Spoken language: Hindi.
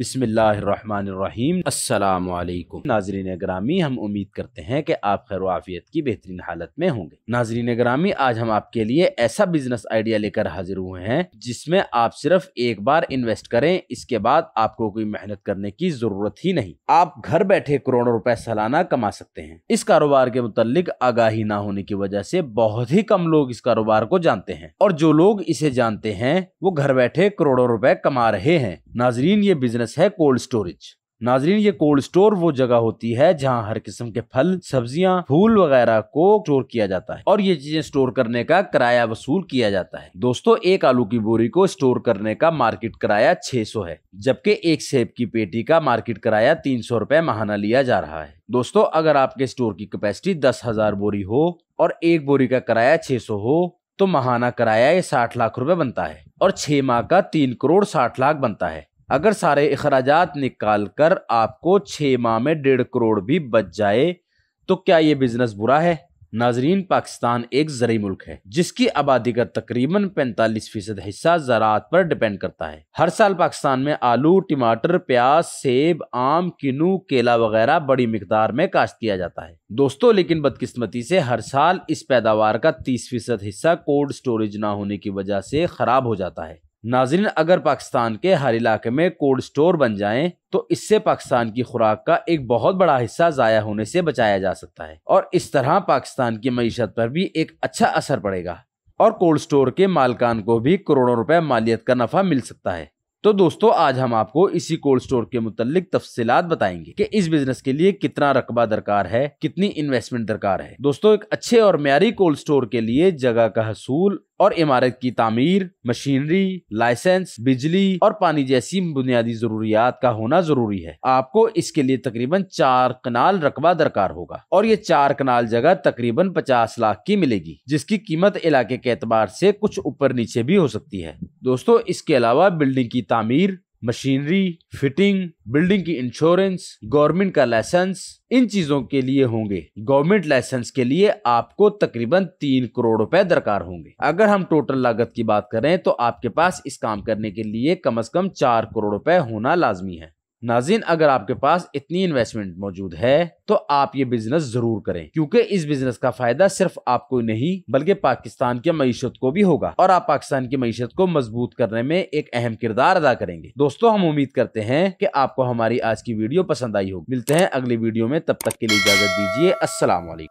बिसमीम अल्लाम नाजरीन ग्रामी हम उम्मीद करते हैं कि आप खैर आफियत की बेहतरीन हालत में होंगे नाजरीन ग्रामी आज हम आपके लिए ऐसा बिजनेस आइडिया लेकर हाजिर हुए हैं जिसमें आप सिर्फ एक बार इन्वेस्ट करें इसके बाद आपको कोई मेहनत करने की जरूरत ही नहीं आप घर बैठे करोड़ों रुपए सालाना कमा सकते हैं इस कारोबार के मुतलिक आगाही ना होने की वजह से बहुत ही कम लोग इस कारोबार को जानते हैं और जो लोग इसे जानते हैं वो घर बैठे करोड़ों रुपए कमा रहे हैं नाजरीन ये बिजनेस बिजनेस है कोल्ड स्टोरेज नाजरीन ये कोल्ड स्टोर वो जगह होती है जहाँ हर किस्म के फल सब्जियाँ फूल वगैरह को स्टोर किया जाता है और ये चीजें स्टोर करने का किराया वसूल किया जाता है दोस्तों एक आलू की बोरी को स्टोर करने का मार्केट किराया 600 है जबकि एक सेब की पेटी का मार्केट किराया तीन सौ रूपए महाना लिया जा रहा है दोस्तों अगर आपके स्टोर की कैपेसिटी दस हजार बोरी हो और एक बोरी का किराया छह सौ हो तो महाना किराया ये साठ लाख रुपए बनता है और छह माह का तीन करोड़ साठ लाख बनता है अगर सारे अखराज निकाल कर आपको छः माह में डेढ़ करोड़ भी बच जाए तो क्या ये बिजनेस बुरा है नाजरीन पाकिस्तान एक जरिए मुल्क है जिसकी आबादी का तकरीबन 45 फीसद हिस्सा ज़रात पर डिपेंड करता है हर साल पाकिस्तान में आलू टमाटर प्याज सेब आम किनू केला वगैरह बड़ी मकदार में काश्त किया जाता है दोस्तों लेकिन बदकिस्मती से हर साल इस पैदावार का 30 फीसद हिस्सा कोल्ड स्टोरेज ना होने की वजह से खराब हो जाता है नाजरीन अगर पाकिस्तान के हर इलाके में कोल्ड स्टोर बन जाएं तो इससे पाकिस्तान की खुराक का एक बहुत बड़ा हिस्सा ज़ाया होने से बचाया जा सकता है और इस तरह पाकिस्तान की मीशत पर भी एक अच्छा असर पड़ेगा और कोल्ड स्टोर के मालकान को भी करोड़ों रुपए मालियत का नफा मिल सकता है तो दोस्तों आज हम आपको इसी कोल्ड स्टोर के मुतालिक तफसीलात बताएंगे कि इस बिजनेस के लिए कितना रकबा दरकार है कितनी इन्वेस्टमेंट दरकार है दोस्तों एक अच्छे और म्यारी कोल्ड स्टोर के लिए जगह का हसूल और इमारत की तमीर मशीनरी लाइसेंस बिजली और पानी जैसी बुनियादी जरूरियात का होना जरूरी है आपको इसके लिए तकरीबन चार कनाल रकबा दरकार होगा और ये चार कनाल जगह तकरीबन पचास लाख की मिलेगी जिसकी कीमत इलाके के एतबार से कुछ ऊपर नीचे भी हो सकती है दोस्तों इसके अलावा बिल्डिंग की तमीर मशीनरी फिटिंग बिल्डिंग की इंश्योरेंस गवर्नमेंट का लाइसेंस इन चीजों के लिए होंगे गवर्नमेंट लाइसेंस के लिए आपको तकरीबन तीन करोड़ रुपए दरकार होंगे अगर हम टोटल लागत की बात करें तो आपके पास इस काम करने के लिए कम से कम चार करोड़ रुपए होना लाजमी है नाजिन अगर आपके पास इतनी इन्वेस्टमेंट मौजूद है तो आप ये बिजनेस जरूर करें क्योंकि इस बिजनेस का फायदा सिर्फ आपको नहीं बल्कि पाकिस्तान की मीशत को भी होगा और आप पाकिस्तान की मीशत को मजबूत करने में एक अहम किरदार अदा करेंगे दोस्तों हम उम्मीद करते हैं कि आपको हमारी आज की वीडियो पसंद आई होगी मिलते हैं अगली वीडियो में तब तक के लिए इजाजत दीजिए असला